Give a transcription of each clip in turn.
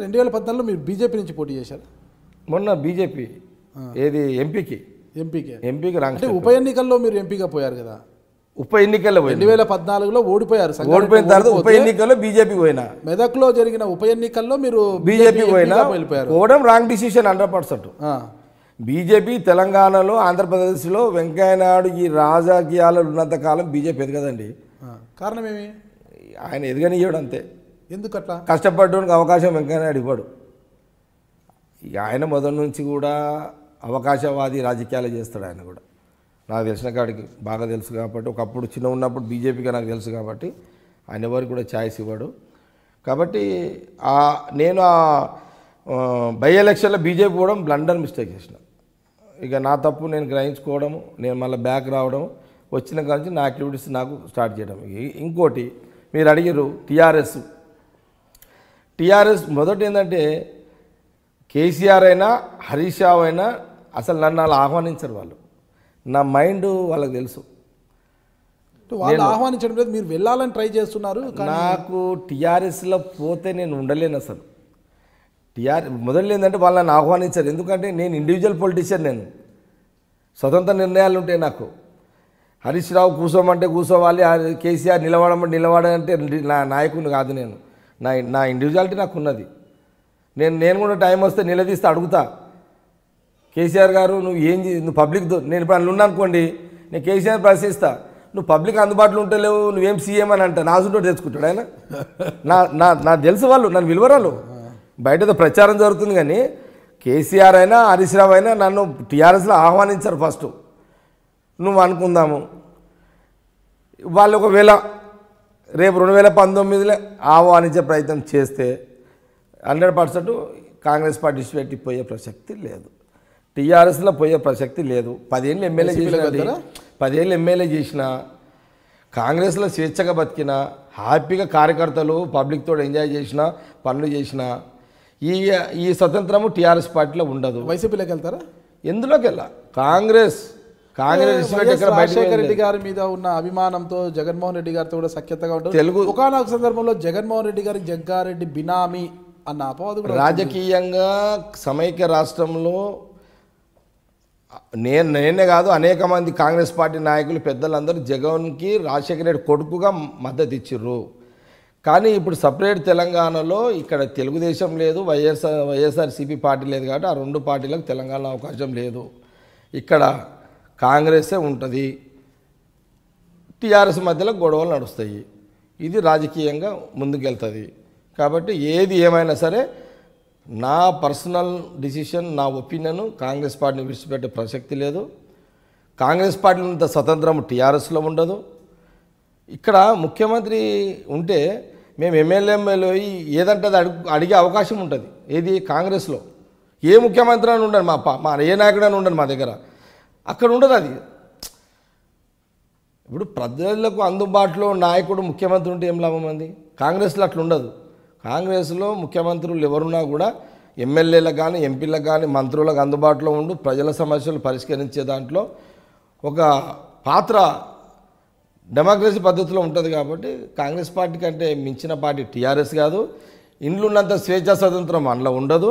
రెండు వేల పద్నాలుగులో మీరు బీజేపీ నుంచి పోటీ చేశారు మొన్న బీజేపీ ఏది ఎంపీకి ఎంపీకి ఎంపీకి రాంగ్ ఉప ఎన్నికల్లో మీరు ఎంపీగా పోయారు కదా ఉప ఎన్నికల్లో రెండు వేల పద్నాలుగులో ఓడిపోయారు ఓడిపోయిన తర్వాత ఉప ఎన్నికల్లో బీజేపీ పోయినా మెదక్లో జరిగిన ఉప ఎన్నికల్లో మీరు బీజేపీ పోయినా వెళ్ళిపోయారు పోవడం wrong decision hundred percent BJP తెలంగాణలో ఆంధ్రప్రదేశ్లో వెంకయ్యనాయుడు ఈ రాజకీయాలు ఉన్నంతకాలం బీజేపీ ఎదగదండి కారణం ఏమి ఆయన ఎదగనియ్యాడు అంతే ఎందుకట్లా కష్టపడడానికి అవకాశం వెంకయ్యనాయుడు ఇవ్వడు ఆయన మొదటి నుంచి కూడా అవకాశవాది రాజకీయాలు చేస్తాడు ఆయన కూడా నాకు తెలిసిన కాడికి బాగా తెలుసు కాబట్టి ఒకప్పుడు చిన్న ఉన్నప్పుడు బీజేపీగా నాకు తెలుసు కాబట్టి ఆయన ఎవరికి కూడా ఛాయిస్ ఇవ్వడు కాబట్టి నేను ఆ బై ఎలక్షన్లో బీజేపీ కూడా బ్లండర్ మిస్టేక్ చేసిన ఇక నా తప్పు నేను గ్రహించుకోవడము నేను మళ్ళీ బ్యాక్ రావడం వచ్చిన కాంచి నా యాక్టివిటీస్ నాకు స్టార్ట్ చేయడం ఇంకోటి మీరు అడిగారు టీఆర్ఎస్ టీఆర్ఎస్ మొదట ఏంటంటే కేసీఆర్ అయినా హరీష్ రావు అయినా అసలు నన్ను అలా ఆహ్వానించరు వాళ్ళు నా మైండ్ వాళ్ళకి తెలుసు వాళ్ళు ఆహ్వానించడం లేదు మీరు వెళ్ళాలని ట్రై చేస్తున్నారు నాకు టీఆర్ఎస్లో పోతే నేను ఉండలేను అసలు టీఆర్ మొదలు ఏంటంటే వాళ్ళని ఆహ్వానించారు ఎందుకంటే నేను ఇండివిజువల్ పొలిటీషియన్ నేను స్వతంత్ర నిర్ణయాలు ఉంటాయి నాకు హరీష్ రావు కూర్చోమంటే కూర్చోవాలి కేసీఆర్ నిలబడమంటే నిలబడాలంటే నా నాయకుని కాదు నేను నా నా ఇండివిజువాలిటీ నాకు ఉన్నది నేను నేను కూడా టైం వస్తే నిలదీస్తే అడుగుతా కేసీఆర్ గారు నువ్వు ఏం నువ్వు పబ్లిక్ నేను ఇప్పుడు అందులో అనుకోండి నేను కేసీఆర్ ప్రశ్నిస్తా నువ్వు పబ్లిక్ అందుబాటులో ఉంటలేవు నువ్వేం సీఎం అని అంట నా సుంటో తెచ్చుకుంటాడు ఆయన నా నా తెలుసు వాళ్ళు నన్ను విలువరాలు బయటతో ప్రచారం జరుగుతుంది కానీ కేసీఆర్ అయినా హరీష్ రావు అయినా నన్ను టీఆర్ఎస్లో ఆహ్వానించారు ఫస్ట్ నువ్వు అనుకుందాము వాళ్ళు ఒకవేళ రేపు రెండు వేల పంతొమ్మిదిలో ఆహ్వానించే ప్రయత్నం చేస్తే హండ్రెడ్ పర్సెంట్ కాంగ్రెస్ పార్టిసిపేట్ పోయే ప్రసక్తి లేదు టీఆర్ఎస్లో పోయే ప్రసక్తి లేదు పదేళ్ళు ఎమ్మెల్యే చేసిన పదేళ్ళు ఎమ్మెల్యే చేసిన కాంగ్రెస్లో స్వేచ్ఛగా బతికిన హ్యాపీగా కార్యకర్తలు పబ్లిక్తో ఎంజాయ్ చేసిన పనులు చేసిన ఈ ఈ స్వతంత్రము టీఆర్ఎస్ పార్టీలో ఉండదు వైసీపీలోకి వెళ్తారా ఎందులోకి వెళ్ళా కాంగ్రెస్ కాంగ్రెస్ రాజశేఖర రెడ్డి గారి మీద ఉన్న అభిమానంతో జగన్మోహన్ రెడ్డి గారితో కూడా సఖ్యతగా ఉంటుంది తెలుగు ఒకనొక సందర్భంలో జగన్మోహన్ రెడ్డి గారికి జగ్గారెడ్డి బినామీ అన్న అపవాదు రాజకీయంగా సమైక్య రాష్ట్రంలో నేను నేనే కాదు అనేక మంది కాంగ్రెస్ పార్టీ నాయకులు పెద్దలందరూ జగన్కి రాజశేఖర రెడ్డి కొడుకుగా మద్దతు ఇచ్చిర్రు కానీ ఇప్పుడు సపరేట్ తెలంగాణలో ఇక్కడ తెలుగుదేశం లేదు వైఎస్ఆర్ వైఎస్ఆర్సీపీ పార్టీ లేదు కాబట్టి ఆ రెండు పార్టీలకు తెలంగాణ అవకాశం లేదు ఇక్కడ కాంగ్రెసే ఉంటుంది టీఆర్ఎస్ మధ్యలో గొడవలు నడుస్తాయి ఇది రాజకీయంగా ముందుకెళ్తుంది కాబట్టి ఏది ఏమైనా సరే నా పర్సనల్ డిసిషన్ నా ఒపీనియన్ కాంగ్రెస్ పార్టీని విడిచిపెట్టే ప్రసక్తి లేదు కాంగ్రెస్ పార్టీ అంత స్వతంత్రం టీఆర్ఎస్లో ఉండదు ఇక్కడ ముఖ్యమంత్రి ఉంటే మేము ఎమ్మెల్యేలు ఏదంటే అడుగు అడిగే అవకాశం ఉంటుంది ఏది కాంగ్రెస్లో ఏ ముఖ్యమంత్రి అని ఉండను మా మా ఏ నాయకుడు అని ఉండను మా దగ్గర అక్కడ ఉండదు అది ఇప్పుడు ప్రజలకు అందుబాటులో నాయకుడు ముఖ్యమంత్రి ఉంటే ఏం లాభం అంది కాంగ్రెస్లో అట్లా ఉండదు కాంగ్రెస్లో ముఖ్యమంత్రులు ఎవరున్నా కూడా ఎమ్మెల్యేలకు కానీ ఎంపీలకు కానీ మంత్రులకు అందుబాటులో ఉండు ప్రజల సమస్యలు పరిష్కరించే దాంట్లో ఒక పాత్ర డెమోక్రసీ పద్ధతిలో ఉంటుంది కాబట్టి కాంగ్రెస్ పార్టీ కంటే మించిన పార్టీ టీఆర్ఎస్ కాదు ఇండ్లున్నంత స్వేచ్ఛ స్వతంత్రం అందులో ఉండదు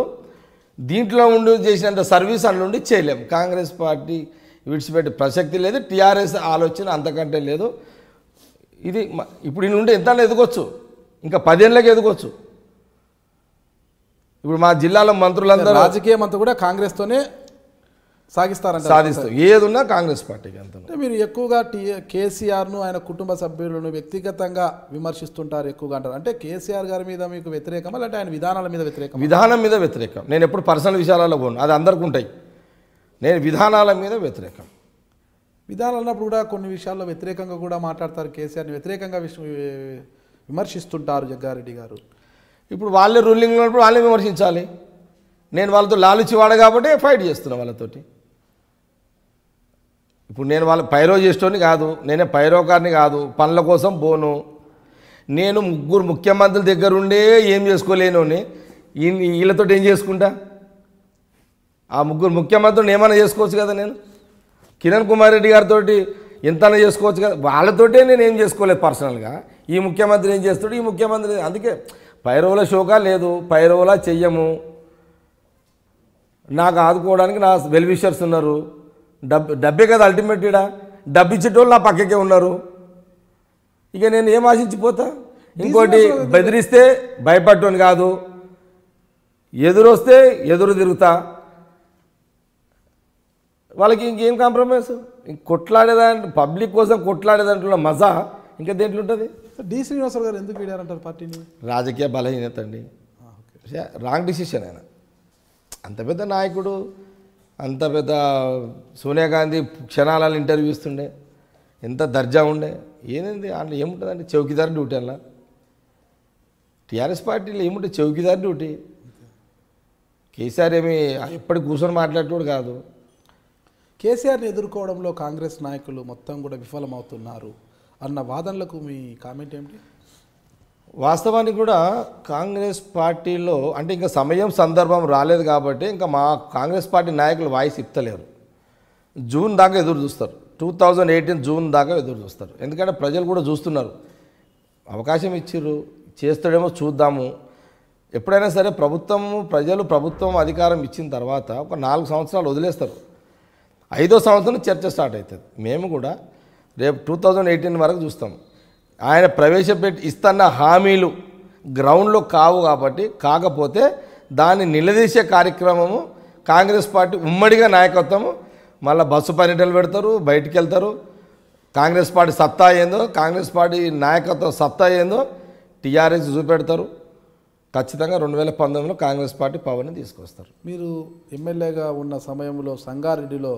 దీంట్లో ఉండి చేసినంత సర్వీస్ అందులో ఉండి చేయలేము కాంగ్రెస్ పార్టీ విడిచిపెట్టే ప్రసక్తి లేదు టీఆర్ఎస్ ఆలోచన అంతకంటే లేదు ఇది ఇప్పుడు ఇండి ఉంటే ఎంత ఎదుగొచ్చు ఇంకా పదేళ్ళకి ఎదుగొచ్చు ఇప్పుడు మా జిల్లాలో మంత్రులందరూ రాజకీయం అంతా కూడా కాంగ్రెస్తోనే సాగిస్తారంటే సాధిస్తాం ఏదున్నా కాంగ్రెస్ పార్టీకి అంటే మీరు ఎక్కువగా టీఏ కేసీఆర్ను ఆయన కుటుంబ సభ్యులను వ్యక్తిగతంగా విమర్శిస్తుంటారు ఎక్కువగా అంటారు అంటే కేసీఆర్ గారి మీద మీకు వ్యతిరేకమా లేదంటే ఆయన విధానాల మీద వ్యతిరేకం విధానం మీద వ్యతిరేకం నేను ఎప్పుడు పర్సనల్ విషయాలలో పోను అది అందరికీ ఉంటాయి నేను విధానాల మీద వ్యతిరేకం విధానాలు కూడా కొన్ని విషయాల్లో వ్యతిరేకంగా కూడా మాట్లాడతారు కేసీఆర్ని వ్యతిరేకంగా విమర్శిస్తుంటారు జగ్గారెడ్డి గారు ఇప్పుడు వాళ్ళే రూలింగ్ ఉన్నప్పుడు వాళ్ళే విమర్శించాలి నేను వాళ్ళతో లాలుచివాడ కాబట్టి ఫైట్ చేస్తున్నాను వాళ్ళతోటి ఇప్పుడు నేను వాళ్ళ పైరో చేసుకొని కాదు నేనే పైరోకారిని కాదు పనుల కోసం పోను నేను ముగ్గురు ముఖ్యమంత్రుల దగ్గరుండే ఏం చేసుకోలేను వీళ్ళతో ఏం చేసుకుంటా ఆ ముగ్గురు ముఖ్యమంత్రులను ఏమైనా చేసుకోవచ్చు కదా నేను కిరణ్ కుమార్ రెడ్డి గారితో ఎంతైనా చేసుకోవచ్చు కదా వాళ్ళతోటే నేను ఏం చేసుకోలేదు పర్సనల్గా ఈ ముఖ్యమంత్రి ఏం చేస్తాడు ఈ ముఖ్యమంత్రి అందుకే పైరవుల షోకా లేదు పైరవులా చెయ్యము నాకు ఆదుకోవడానికి నా వెల్విషర్స్ ఉన్నారు డబ్బు డబ్బే కదా అల్టిమేట్ ఇడా డబ్బు ఇచ్చేటోళ్ళు నా పక్కకే ఉన్నారు ఇక నేను ఏం ఆశించిపోతా ఇంకోటి బెదిరిస్తే భయపడటం కాదు ఎదురొస్తే ఎదురు తిరుగుతా వాళ్ళకి ఇంకేం కాంప్రమైజ్ కొట్లాడేదాంట్ పబ్లిక్ కోసం కొట్లాడేదాంట్లో మజా ఇంకా దేంట్లో ఉంటుంది డి శ్రీనివాసరావు గారు ఎందుకు వీడారంటారు పార్టీని రాజకీయ బలహీనత అండి రాంగ్ డిసిషన్ ఆయన అంత పెద్ద నాయకుడు అంత పెద్ద సోనియా గాంధీ క్షణాలను ఇంటర్వ్యూ ఇస్తుండే ఎంత దర్జా ఉండే ఏంది అందులో ఏముంటుందండి చౌకీదార్ డ్యూటీ అలా టీఆర్ఎస్ పార్టీలో ఏముంటే చౌకీదార్ డ్యూటీ కేసీఆర్ ఏమి ఎప్పటి కూర్చొని మాట్లాడేటోడు కాదు కేసీఆర్ని ఎదుర్కోవడంలో కాంగ్రెస్ నాయకులు మొత్తం కూడా విఫలమవుతున్నారు అన్న వాదనలకు మీ కామెంట్ ఏమిటి వాస్తవానికి కూడా కాంగ్రెస్ పార్టీలో అంటే ఇంకా సమయం సందర్భం రాలేదు కాబట్టి ఇంకా మా కాంగ్రెస్ పార్టీ నాయకులు వాయిస్ ఇప్పలేరు జూన్ దాకా ఎదురు చూస్తారు టూ థౌజండ్ ఎయిటీన్ జూన్ దాకా ఎదురు చూస్తారు ఎందుకంటే ప్రజలు కూడా చూస్తున్నారు అవకాశం ఇచ్చిర్రు చేస్తాడేమో చూద్దాము ఎప్పుడైనా సరే ప్రభుత్వము ప్రజలు ప్రభుత్వం అధికారం ఇచ్చిన తర్వాత ఒక నాలుగు సంవత్సరాలు వదిలేస్తారు ఐదో సంవత్సరం చర్చ స్టార్ట్ అవుతుంది మేము కూడా రేపు టూ థౌజండ్ ఎయిటీన్ వరకు చూస్తాము ఆయన ప్రవేశపెట్టి ఇస్తున్న హామీలు గ్రౌండ్లో కావు కాబట్టి కాకపోతే దాన్ని నిలదీసే కార్యక్రమము కాంగ్రెస్ పార్టీ ఉమ్మడిగా నాయకత్వము మళ్ళీ బస్సు పర్యటనలు పెడతారు బయటికి వెళ్తారు కాంగ్రెస్ పార్టీ సత్తా ఏందో కాంగ్రెస్ పార్టీ నాయకత్వం సత్తా ఏందో టీఆర్ఎస్ చూపెడతారు ఖచ్చితంగా రెండు వేల పంతొమ్మిదిలో కాంగ్రెస్ పార్టీ పవర్ని తీసుకొస్తారు మీరు ఎమ్మెల్యేగా ఉన్న సమయంలో సంగారెడ్డిలో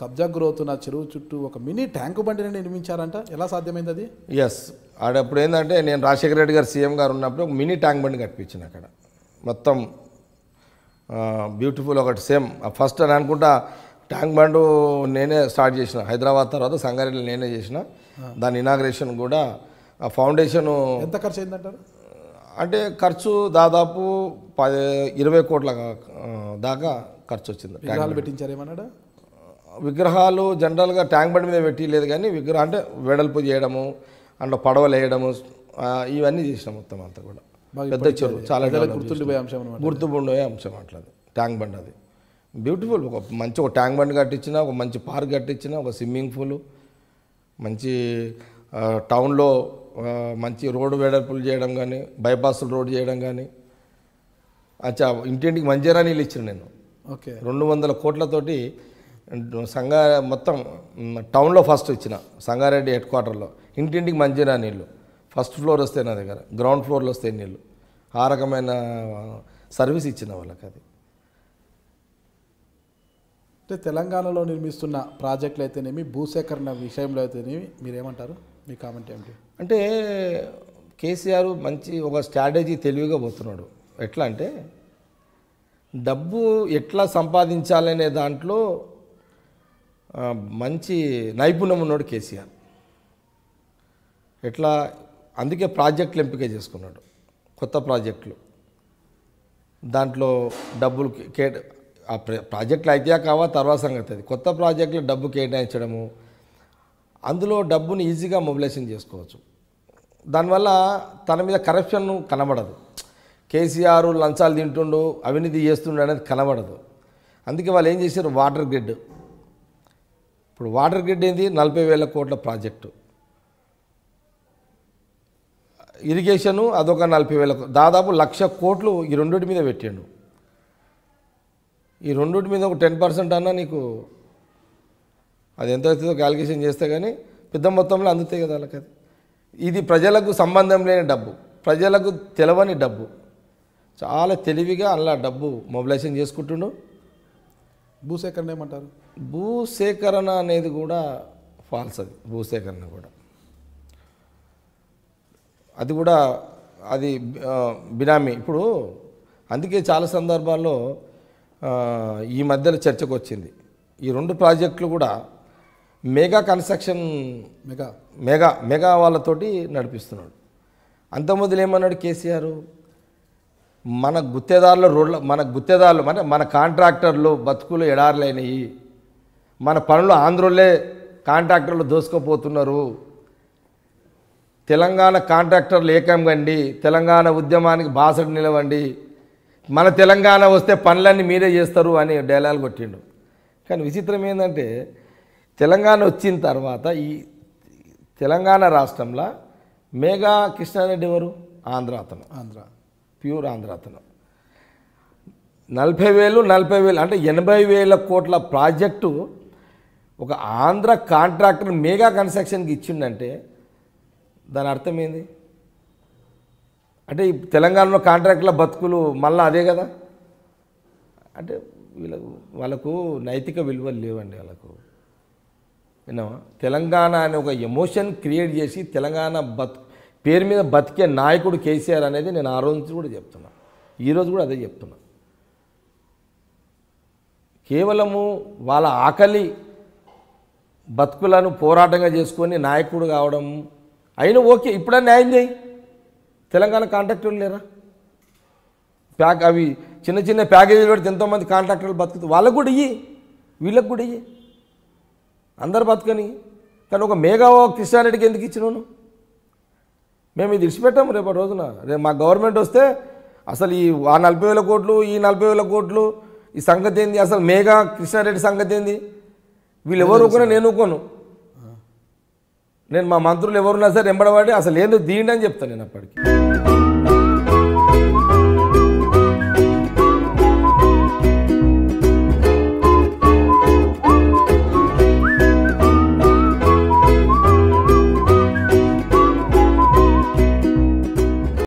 కబ్జా గ్రోత్ నా చెరువు చుట్టూ ఒక మినీ ట్యాంకు బండిని నిర్మించారంట ఎలా సాధ్యమైంది అది ఎస్ ఆడప్పుడు ఏంటంటే నేను రాజశేఖర రెడ్డి గారు సీఎం గారు ఉన్నప్పుడు ఒక మినీ ట్యాంక్ బండి కట్టించాను అక్కడ మొత్తం బ్యూటిఫుల్ ఒకటి సేమ్ ఫస్ట్ అని అనుకుంటా ట్యాంక్ బండు నేనే స్టార్ట్ చేసిన హైదరాబాద్ తర్వాత సంగారెడ్డి నేనే చేసిన దాని ఇనాగ్రేషన్ కూడా ఆ ఫౌండేషన్ ఎంత ఖర్చు అయిందంటారు అంటే ఖర్చు దాదాపు పది ఇరవై కోట్ల దాకా ఖర్చు వచ్చింది పెట్టించారు ఏమన్నాడా విగ్రహాలు జనరల్గా ట్యాంక్ బండి మీద పెట్టి లేదు కానీ విగ్రహం అంటే వెడల్పు చేయడము అండ్ పడవలు వేయడము ఇవన్నీ చేసినాం మొత్తం అంతా కూడా పెద్ద చెరువు చాలా గుర్తుండిపోయే అంశం గుర్తుపోయే అంశం అట్లా ట్యాంక్ బండ్ అది బ్యూటిఫుల్ ఒక మంచి ఒక ట్యాంక్ బండ్ కట్టించిన ఒక మంచి పార్క్ కట్టించిన ఒక స్విమ్మింగ్ పూల్ మంచి టౌన్లో మంచి రోడ్డు వెడల్పులు చేయడం కానీ బైపాస్ రోడ్ చేయడం కానీ అచ్చా ఇంటింటికి మంజీరా నీళ్ళు ఇచ్చిన నేను ఓకే రెండు వందల కోట్లతోటి సంగా మొత్తం టౌన్లో ఫస్ట్ ఇచ్చిన సంగారెడ్డి హెడ్ క్వార్టర్లో ఇంటింటికి మంచిరా నీళ్ళు ఫస్ట్ ఫ్లోర్ వస్తే నా దగ్గర గ్రౌండ్ ఫ్లోర్లో వస్తే నీళ్ళు ఆ రకమైన సర్వీస్ ఇచ్చిన వాళ్ళకి అది అంటే తెలంగాణలో నిర్మిస్తున్న ప్రాజెక్టులు అయితేనేమి భూసేకరణ విషయంలో అయితేనేమి మీరేమంటారు మీ కామెంట్ ఏమిటి అంటే కేసీఆర్ మంచి ఒక స్ట్రాటజీ తెలివిగా పోతున్నాడు ఎట్లా అంటే డబ్బు ఎట్లా సంపాదించాలనే దాంట్లో మంచి నైపుణ్యం ఉన్నాడు కేసీఆర్ ఎట్లా అందుకే ప్రాజెక్టులు ఎంపిక చేసుకున్నాడు కొత్త ప్రాజెక్టులు దాంట్లో డబ్బులు కే ఆ ప్రాజెక్టులు అయితే కావా తర్వాత సంగతి అది కొత్త ప్రాజెక్టులు డబ్బు కేటాయించడము అందులో డబ్బుని ఈజీగా మొబిలైజేషన్ చేసుకోవచ్చు దానివల్ల తన మీద కరప్షన్ కనబడదు కేసీఆర్ లంచాలు తింటుండు అవినీతి చేస్తుండు అనేది కనబడదు అందుకే వాళ్ళు ఏం చేశారు వాటర్ గ్రిడ్ ఇప్పుడు వాటర్ గ్రిడ్ ఏంది నలభై వేల కోట్ల ప్రాజెక్టు ఇరిగేషను అదొక నలభై వేల దాదాపు లక్ష కోట్లు ఈ రెండింటి మీద పెట్టాడు ఈ రెండింటి మీద ఒక టెన్ పర్సెంట్ అన్నా నీకు అది ఎంత అవుతుందో క్యాలిక్యులేషన్ చేస్తే కానీ పెద్ద మొత్తంలో అందుతాయి కదా వాళ్ళకి ఇది ప్రజలకు సంబంధం లేని డబ్బు ప్రజలకు తెలవని డబ్బు చాలా తెలివిగా అలా డబ్బు మొబిలైజేషన్ చేసుకుంటుండు భూసేకరణ ఏమంటారు భూసేకరణ అనేది కూడా ఫాల్స్ అది భూసేకరణ కూడా అది కూడా అది బినామీ ఇప్పుడు అందుకే చాలా సందర్భాల్లో ఈ మధ్యలో చర్చకు వచ్చింది ఈ రెండు ప్రాజెక్టులు కూడా mega construction mega mega mega వాళ్ళతోటి నడిపిస్తున్నాడు అంతకుముందులు ఏమన్నాడు కేసీఆర్ మన గుత్తేదారుల రోడ్ల మన గుత్తేదారులు మన మన కాంట్రాక్టర్లు బతుకులు ఎడారులైనవి మన పనులు ఆంధ్రులే కాంట్రాక్టర్లు దోసుకోపోతున్నారు తెలంగాణ కాంట్రాక్టర్లు ఏకం కండి తెలంగాణ ఉద్యమానికి బాసడు నిలవండి మన తెలంగాణ వస్తే పనులన్నీ మీరే చేస్తారు అని డైలాగ్ కొట్టిండు కానీ విచిత్రం ఏంటంటే తెలంగాణ వచ్చిన తర్వాత ఈ తెలంగాణ రాష్ట్రంలో మేఘా కృష్ణారెడ్డి ఎవరు ఆంధ్ర అతను ఆంధ్ర ప్యూర్ ఆంధ్ర అతను నలభై వేలు నలభై వేలు అంటే ఎనభై వేల కోట్ల ప్రాజెక్టు ఒక ఆంధ్ర కాంట్రాక్టర్ మేఘా కన్స్ట్రక్షన్కి ఇచ్చిండంటే దాని అర్థం ఏంది అంటే ఈ తెలంగాణలో కాంట్రాక్టర్ల బతుకులు మళ్ళీ అదే కదా అంటే వీళ్ళకు వాళ్ళకు నైతిక విలువలు లేవండి వాళ్ళకు విన్నావా తెలంగాణ అనే ఒక ఎమోషన్ క్రియేట్ చేసి తెలంగాణ బత్ పేరు మీద బతికే నాయకుడు కేసీఆర్ అనేది నేను ఆ రోజు కూడా చెప్తున్నా ఈరోజు కూడా అదే చెప్తున్నా కేవలము వాళ్ళ ఆకలి బతుకులను పోరాటంగా చేసుకొని నాయకుడు కావడం అయినా ఓకే ఇప్పుడే న్యాయం చేయి తెలంగాణ కాంట్రాక్టర్లు లేరా ప్యాక్ అవి చిన్న చిన్న ప్యాకేజీలు పెడితే ఎంతోమంది కాంట్రాక్టర్లు బతుకుతుంది వాళ్ళకు కూడా ఇయ్యి వీళ్ళకు కూడా ఇయ్యి అందరు బతుకని కానీ ఒక మేఘా కృష్ణారెడ్డికి ఎందుకు ఇచ్చినాను మేము ఇది ఇచ్చిపెట్టాము రేపటి రోజున రేపు మా గవర్నమెంట్ వస్తే అసలు ఈ ఆ నలభై వేల కోట్లు ఈ నలభై వేల కోట్లు ఈ సంగతి ఏంది అసలు మేఘా కృష్ణారెడ్డి సంగతి ఏంది వీళ్ళు ఎవరు ఊకున్నా నేను ఊకోను నేను మా మంత్రులు ఎవరున్నా సరే ఎంబడవాడి అసలు లేదు దీని అని చెప్తాను నేను అప్పటికి